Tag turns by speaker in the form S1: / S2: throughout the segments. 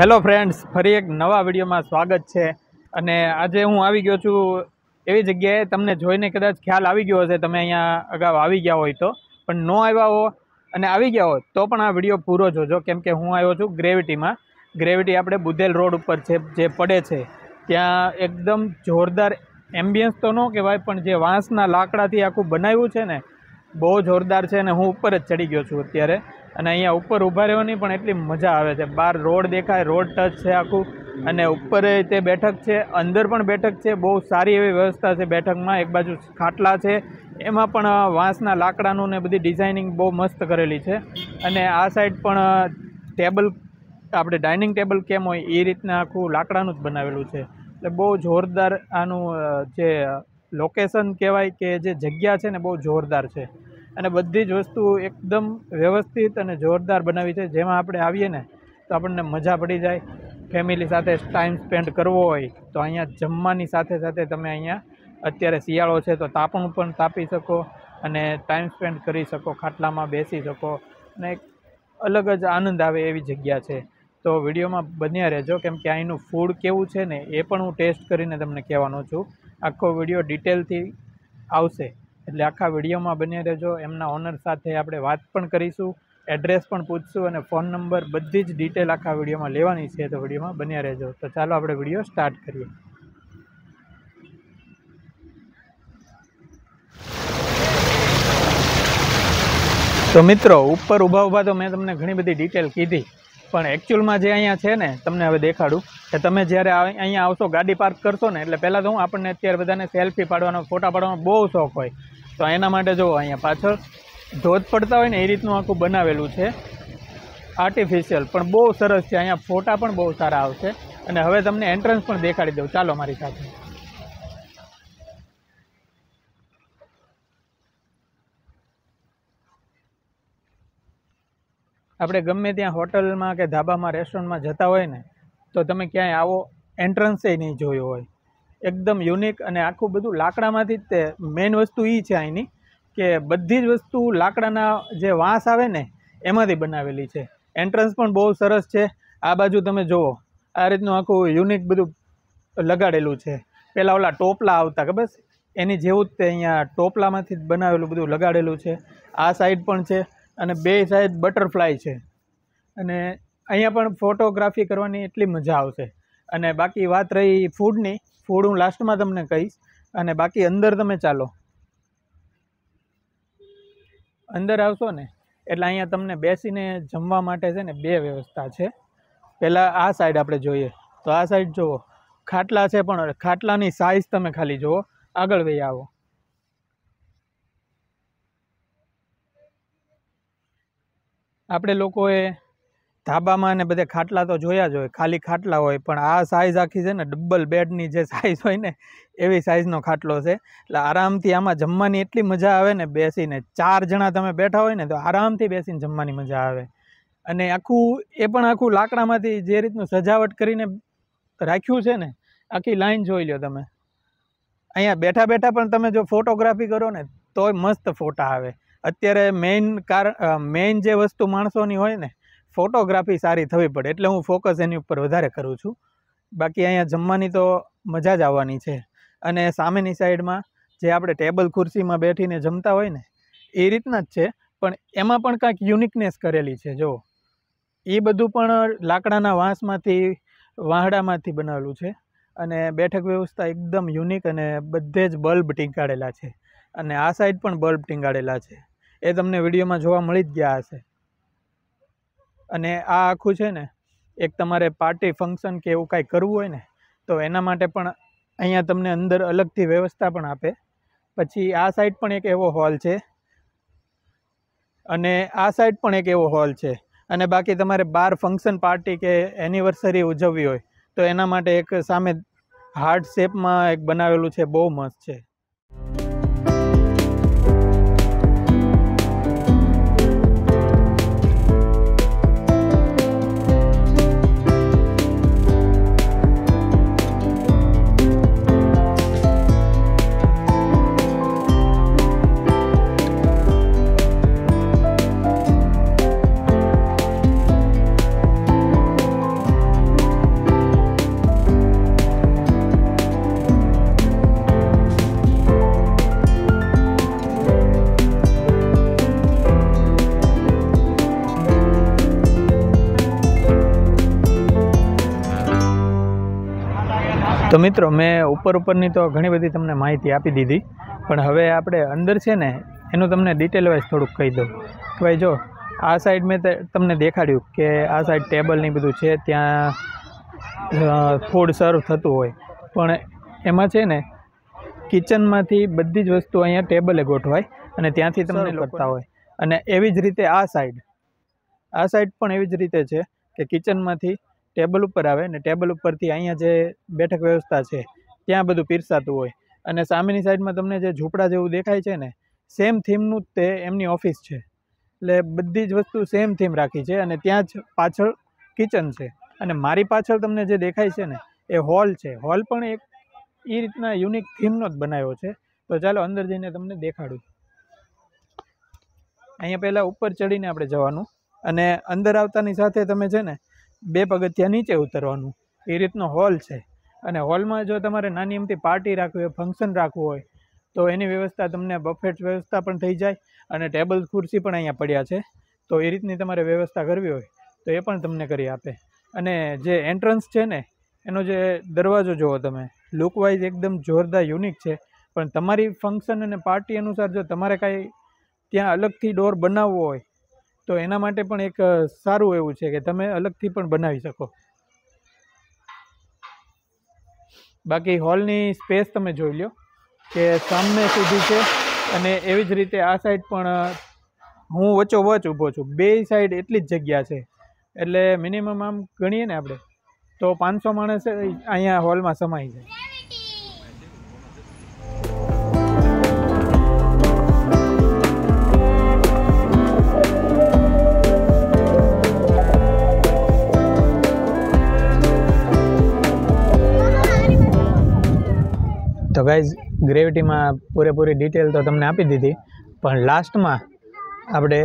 S1: hello friends ફરી એક નવા વિડીયોમાં સ્વાગત છે અને આજે હું આવી ગયો છું એવી જગ્યાએ તમને જોઈને કદાચ ખ્યાલ આવી ગયો હશે તમે અહીંયા અગાઉ આવી ગયા હોય તો પણ ન આવ્યા હો અને આવી ગયા હો તો પણ આ વિડીયો પૂરો જોજો કેમ કે હું આવ્યો છું ગ્રેવિટીમાં ગ્રેવિટી આપણે બુધેલ રોડ ઉપર છે જે પડે છે ત્યાં એકદમ જોરદાર એમ્બિયન્સ તો ન કહેવાય પણ જે વાંસના લાકડાથી આખું બનાવ્યું છે ને બહુ જોરદાર છે અને હું ઉપર જ ચડી ગયો છું અત્યારે અને અહીંયા ઉપર ઊભા રહેવાની પણ એટલી મજા આવે છે બહાર રોડ દેખાય રોડ ટચ છે આખું અને ઉપર તે બેઠક છે અંદર પણ બેઠક છે બહુ સારી એવી વ્યવસ્થા છે બેઠકમાં એક બાજુ ખાટલા છે એમાં પણ વાંસના લાકડાનું ને બધી ડિઝાઇનિંગ બહુ મસ્ત કરેલી છે અને આ સાઈડ પણ ટેબલ આપણે ડાઇનિંગ ટેબલ કેમ હોય એ રીતના આખું લાકડાનું જ બનાવેલું છે એટલે બહુ જોરદાર આનું જે લોકેશન કહેવાય કે જે જગ્યા છે ને બહુ જોરદાર છે અને બધી જ વસ્તુ એકદમ વ્યવસ્થિત અને જોરદાર બનાવી છે જેમાં આપણે આવીએ ને તો આપણને મજા પડી જાય ફેમિલી સાથે ટાઈમ સ્પેન્ડ કરવો હોય તો અહીંયા જમવાની સાથે સાથે તમે અહીંયા અત્યારે શિયાળો છે તો તાપણું પણ તાપી શકો અને ટાઈમ સ્પેન્ડ કરી શકો ખાટલામાં બેસી શકો અને એક અલગ જ આનંદ આવે એવી જગ્યા છે તો વિડીયોમાં બન્યા રહેજો કેમ કે અહીંનું ફૂડ કેવું છે ને એ પણ હું ટેસ્ટ કરીને તમને કહેવાનો છું આખો વિડીયો ડિટેલથી આવશે એટલે આખા વિડીયોમાં બની રહેજો એમના ઓનર સાથે આપણે વાત પણ કરીશું એડ્રેસ પણ પૂછશું અને ફોન નંબર બધી જ ડિટેલ આખા વિડીયોમાં લેવાની છે તો વિડીયોમાં બન્યા રહેજો તો ચાલો આપણે વિડીયો સ્ટાર્ટ કરીએ તો મિત્રો ઉપર ઊભા ઊભા તો મેં તમને ઘણી બધી ડિટેલ કીધી પણ એકચ્યુઅલમાં જે અહીંયા છે ને તમને હવે દેખાડું કે તમે જ્યારે અહીંયા આવશો ગાડી પાર્ક કરશો ને એટલે પહેલાં તો હું આપણને અત્યારે બધાને સેલ્ફી પાડવાનો ફોટા પાડવાનો બહુ શોખ હોય તો એના માટે જુઓ અહીંયા પાછળ ધોધ પડતા હોય ને એ રીતનું આખું બનાવેલું છે આર્ટિફિશિયલ પણ બહુ સરસ છે અહીંયા ફોટા પણ બહુ સારા આવશે અને હવે તમને એન્ટ્રન્સ પણ દેખાડી દઉં ચાલો મારી સાથે આપણે ગમે ત્યાં હોટલમાં કે ધાબામાં રેસ્ટોરન્ટમાં જતા હોય ને તો તમે ક્યાંય આવો એન્ટ્રન્સે નહીં જોયું હોય એકદમ યુનિક અને આખું બધું લાકડામાંથી જ તે મેઇન વસ્તુ એ છે અહીંની કે બધી જ વસ્તુ લાકડાના જે વાંસ આવે ને એમાંથી બનાવેલી છે એન્ટ્રન્સ પણ બહુ સરસ છે આ બાજુ તમે જુઓ આ રીતનું આખું યુનિક બધું લગાડેલું છે પહેલાં ઓલા ટોપલા આવતા કે બસ એની જેવું જ તે અહીંયા ટોપલામાંથી જ બનાવેલું બધું લગાડેલું છે આ સાઈડ પણ છે અને બે સાઈડ બટરફ્લાય છે અને અહીંયા પણ ફોટોગ્રાફી કરવાની એટલી મજા આવશે અને બાકી વાત રહી ફૂડની ફૂડ હું લાસ્ટમાં તમને કહીશ અને બાકી અંદર તમે ચાલો અંદર આવશો ને એટલે અહીંયા તમને બેસીને જમવા માટે છે ને બે વ્યવસ્થા છે પહેલાં આ સાઈડ આપણે જોઈએ તો આ સાઈડ જુઓ ખાટલા છે પણ ખાટલાની સાઈઝ તમે ખાલી જુઓ આગળ વહી આવો આપણે લોકોએ ધાબામાં ને બધે ખાટલા તો જોયા જ હોય ખાલી ખાટલા હોય પણ આ સાઇઝ આખી છે ને ડબલ બેડની જે સાઇઝ હોય ને એવી સાઇઝનો ખાટલો છે એટલે આરામથી આમાં જમવાની એટલી મજા આવે ને બેસીને ચાર જણા તમે બેઠા હોય ને તો આરામથી બેસીને જમવાની મજા આવે અને આખું એ પણ આખું લાકડામાંથી જે રીતનું સજાવટ કરીને રાખ્યું છે ને આખી લાઈન જોઈ લો તમે અહીંયા બેઠા બેઠા પણ તમે જો ફોટોગ્રાફી કરો ને તોય મસ્ત ફોટા આવે અત્યારે મેઇન કાર મેઇન જે વસ્તુ માણસોની હોય ને ફોટોગ્રાફી સારી થવી પડે એટલે હું ફોકસ એની ઉપર વધારે કરું છું બાકી અહીંયા જમવાની તો મજા જ આવવાની છે અને સામેની સાઈડમાં જે આપણે ટેબલ ખુરશીમાં બેઠીને જમતા હોય ને એ રીતના જ છે પણ એમાં પણ કાંઈક યુનિકનેસ કરેલી છે જો એ બધું પણ લાકડાના વાંસમાંથી વાહડામાંથી બનાવેલું છે અને બેઠક વ્યવસ્થા એકદમ યુનિક અને બધે જ બલ્બ ટીંગાડેલા છે અને આ સાઈડ પણ બલ્બ ટીંગાડેલા છે એ તમને વિડીયોમાં જોવા મળી જ ગયા હશે અને આ આખું છે ને એક તમારે પાર્ટી ફંક્શન કે એવું કાંઈ કરવું હોય ને તો એના માટે પણ અહીંયા તમને અંદર અલગથી વ્યવસ્થા પણ આપે પછી આ સાઈડ પણ એક એવો હોલ છે અને આ સાઈડ પણ એક એવો હોલ છે અને બાકી તમારે બાર ફંક્શન પાર્ટી કે એનિવર્સરી ઉજવવી હોય તો એના માટે એક સામે હાર્ટ શેપમાં એક બનાવેલું છે બહુ મસ્ત છે તો મિત્રો મેં ઉપર ઉપરની તો ઘણી બધી તમને માહિતી આપી દીધી પણ હવે આપણે અંદર છે ને એનું તમને ડિટેલ થોડુંક કહી દઉં કે ભાઈ જો આ સાઈડ મેં તમને દેખાડ્યું કે આ સાઈડ ટેબલની બધું છે ત્યાં ફૂડ સર્વ થતું હોય પણ એમાં છે ને કિચનમાંથી બધી જ વસ્તુ અહીંયા ટેબલે ગોઠવાય અને ત્યાંથી તમને કરતા હોય અને એવી જ રીતે આ સાઈડ આ સાઈડ પણ એવી જ રીતે છે કે કિચનમાંથી ટેબલ ઉપર આવે ને ટેબલ ઉપરથી અહીંયા જે બેઠક વ્યવસ્થા છે ત્યાં બધું પીરસાતું હોય અને સામેની સાઈડમાં તમને જે ઝૂંપડા જેવું દેખાય છે ને સેમ થીમનું જ તે એમની ઓફિસ છે એટલે બધી જ વસ્તુ સેમ થીમ રાખી છે અને ત્યાં જ પાછળ કિચન છે અને મારી પાછળ તમને જે દેખાય છે ને એ હોલ છે હોલ પણ એક એ રીતના યુનિક થીમનો જ બનાવ્યો છે તો ચાલો અંદર જઈને તમને દેખાડું અહીંયા પહેલાં ઉપર ચડીને આપણે જવાનું અને અંદર આવતાની સાથે તમે છે ને બે પગથિયા નીચે ઉતરવાનું એ રીતનો હોલ છે અને હોલમાં જો તમારે નાની એમથી પાર્ટી રાખવી હોય ફંક્શન રાખવું હોય તો એની વ્યવસ્થા તમને બફેટ વ્યવસ્થા પણ થઈ જાય અને ટેબલ ખુરશી પણ અહીંયા પડ્યા છે તો એ રીતની તમારે વ્યવસ્થા કરવી હોય તો એ પણ તમને કરી આપે અને જે એન્ટ્રન્સ છે ને એનો જે દરવાજો જુઓ તમે લુકવાઇઝ એકદમ જોરદાર યુનિક છે પણ તમારી ફંક્શન અને પાર્ટી અનુસાર જો તમારે કાંઈ ત્યાં અલગથી ડોર બનાવવો હોય તો એના માટે પણ એક સારું એવું છે કે તમે અલગથી પણ બનાવી શકો બાકી હોલની સ્પેસ તમે જોઈ લો કે સામને સુધી છે અને એવી જ રીતે આ સાઈડ પણ હું વચ ઊભો છું બે સાઈડ એટલી જ જગ્યા છે એટલે મિનિમમ આમ ગણીએ ને આપણે તો પાંચસો માણસ અહીંયા હોલમાં સમાઈ જાય તો ગાઈઝ ગ્રેવિટીમાં પૂરેપૂરી ડિટેલ તો તમને આપી દીધી પણ લાસ્ટમાં આપણે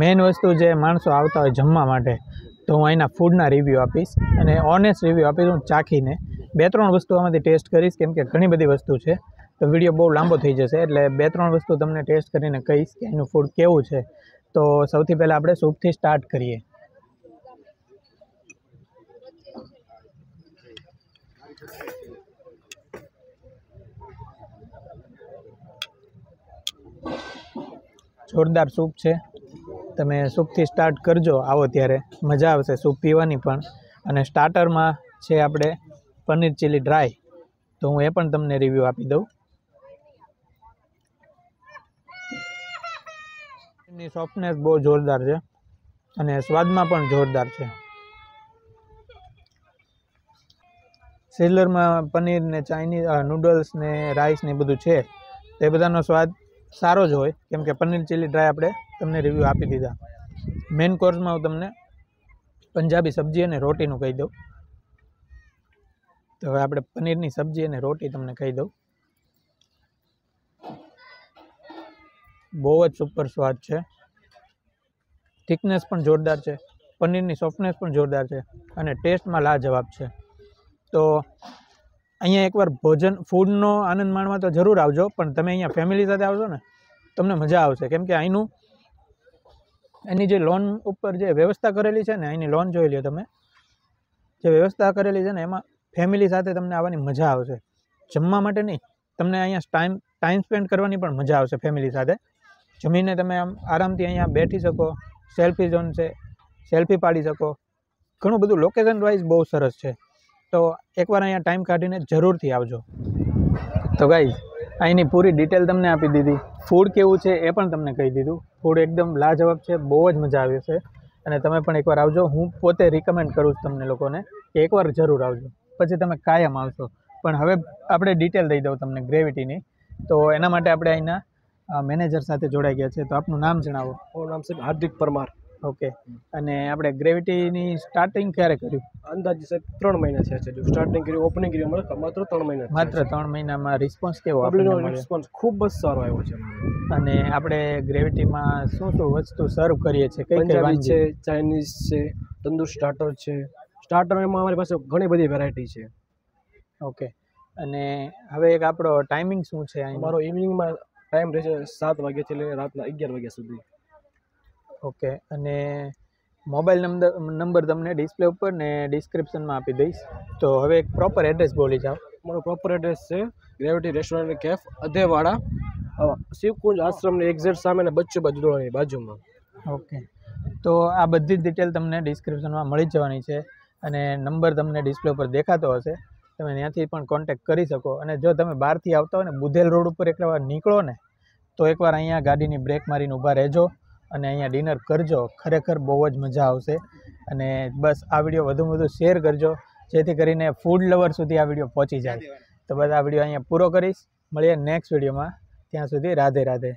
S1: મેઇન વસ્તુ જે માણસો આવતા હોય જમવા માટે તો હું અહીંના ફૂડના રિવ્યૂ આપીશ અને ઓનેસ્ટ રિવ્યૂ આપીશ હું ચાખીને બે ત્રણ વસ્તુ આમાંથી ટેસ્ટ કરીશ કેમ કે ઘણી બધી વસ્તુ છે તો વિડીયો બહુ લાંબો થઈ જશે એટલે બે ત્રણ વસ્તુ તમને ટેસ્ટ કરીને કહીશ કે એનું ફૂડ કેવું છે તો સૌથી પહેલાં આપણે સૂપથી સ્ટાર્ટ કરીએ જોરદાર સૂપ છે તમે સૂપથી સ્ટાર્ટ કરજો આવો ત્યારે મજા આવશે સૂપ પીવાની પણ અને સ્ટાર્ટરમાં છે આપણે પનીર ચીલી ડ્રાય તો હું એ પણ તમને રિવ્યૂ આપી દઉં એની સોફ્ટનેસ બહુ જોરદાર છે અને સ્વાદમાં પણ જોરદાર છે સિલરમાં પનીર ને ચાઇનીઝ નૂડલ્સ ને રાઈસ ને બધું છે તે બધાનો સ્વાદ સારો જ હોય કેમ કે પનીર ચીલી ડ્રાય આપણે તમને રિવ્યૂ આપી દીધા મેઇન કોર્સમાં હું તમને પંજાબી સબ્જી અને રોટીનું કહી દઉં તો હવે આપણે પનીરની સબ્જી અને રોટી તમને કહી દઉં બહુ જ સુપર સ્વાદ છે થિકનેસ પણ જોરદાર છે પનીરની સોફ્ટનેસ પણ જોરદાર છે અને ટેસ્ટમાં લાજવાબ છે તો અહીંયા એકવાર ભોજન ફૂડનો આનંદ માણવા તો જરૂર આવજો પણ તમે અહીંયા ફેમિલી સાથે આવશો ને તમને મજા આવશે કેમ કે અહીંનું એની જે લોન ઉપર જે વ્યવસ્થા કરેલી છે ને અહીંની લોન જોઈ લ્યો તમે જે વ્યવસ્થા કરેલી છે ને એમાં ફેમિલી સાથે તમને આવવાની મજા આવશે જમવા માટે નહીં તમને અહીંયા ટાઈમ ટાઈમ સ્પેન્ડ કરવાની પણ મજા આવશે ફેમિલી સાથે જમીને તમે આમ આરામથી અહીંયા બેઠી શકો સેલ્ફી ઝોન છે સેલ્ફી પાડી શકો ઘણું બધું લોકેશન વાઇઝ બહુ સરસ છે તો એકવાર અહીંયા ટાઈમ કાઢીને જરૂરથી આવજો તો ગાઈઝ અહીંની પૂરી ડિટેલ તમને આપી દીધી ફૂડ કેવું છે એ પણ તમને કહી દીધું ફૂડ એકદમ લાજવાબ છે બહુ જ મજા આવે છે અને તમે પણ એકવાર આવજો હું પોતે રિકમેન્ડ કરું છું તમને લોકોને કે એકવાર જરૂર આવજો પછી તમે કાયમ આવશો પણ હવે આપણે ડિટેલ દઈ દઉં તમને ગ્રેવિટીની તો એના માટે આપણે અહીંના મેનેજર સાથે જોડાઈ ગયા છે તો આપનું નામ જણાવો મારું નામ છે હાર્દિક પરમાર ઓકે અને આપણે ગ્રેવિટીની સ્ટાર્ટિંગ ક્યારે કર્યું અંદાજ સાહેબ ત્રણ મહિના છે જો સ્ટાર્ટિંગ કર્યું ઓપનિંગ કર્યું માત્ર માત્ર ત્રણ મહિના માત્ર ત્રણ મહિનામાં રિસ્પોન્સ કેવો આપણે રિસ્પોન્સ ખૂબ જ સારો આવ્યો છે અને આપણે ગ્રેવિટીમાં શું શું વસ્તુ સર્વ કરીએ છીએ કઈ કઈ છે ચાઇનીઝ છે તંદુર સ્ટાર્ટર છે સ્ટાર્ટરમાં અમારી પાસે ઘણી બધી વેરાયટી છે ઓકે અને હવે એક આપણો ટાઈમિંગ શું છે અમારો ઇવનિંગમાં ટાઈમ રહેશે સાત વાગ્યાથી લઈને રાતના અગિયાર વાગ્યા સુધી ઓકે અને મોબાઈલ નંબર નંબર તમને ડિસ્પ્લે ઉપર ને ડિસ્ક્રિપ્શનમાં આપી દઈશ તો હવે એક પ્રોપર એડ્રેસ બોલી જાઓ મારો પ્રોપર એડ્રેસ છે gravity restaurant cafe Adhewada Shivkunj આશ્રમની એક્ઝેક્ટ સામે ને બચ્ચુ બાજુની બાજુમાં ઓકે તો આ બધી જ ડિટેલ તમને ડિસ્ક્રિપ્શનમાં મળી જવાની છે અને નંબર તમને ડિસ્પ્લે ઉપર દેખાતો હશે તમે ત્યાંથી પણ કોન્ટેક્ટ કરી શકો અને જો તમે બહારથી આવતા હોય ને બુધેલ રોડ ઉપર એકલા વાર નીકળો ને તો એકવાર અહીંયા ગાડીની બ્રેક મારીને ઊભા રહેજો અને અહીંયા ડિનર કરજો ખરેખર બહુ જ મજા આવશે અને બસ આ વિડીયો વધુમાં વધુ શેર કરજો જેથી કરીને ફૂડ લવર સુધી આ વિડીયો પહોંચી જાય તો બસ આ વિડીયો અહીંયા પૂરો કરીશ મળીએ નેક્સ્ટ વિડીયોમાં ત્યાં સુધી રાધે રાધે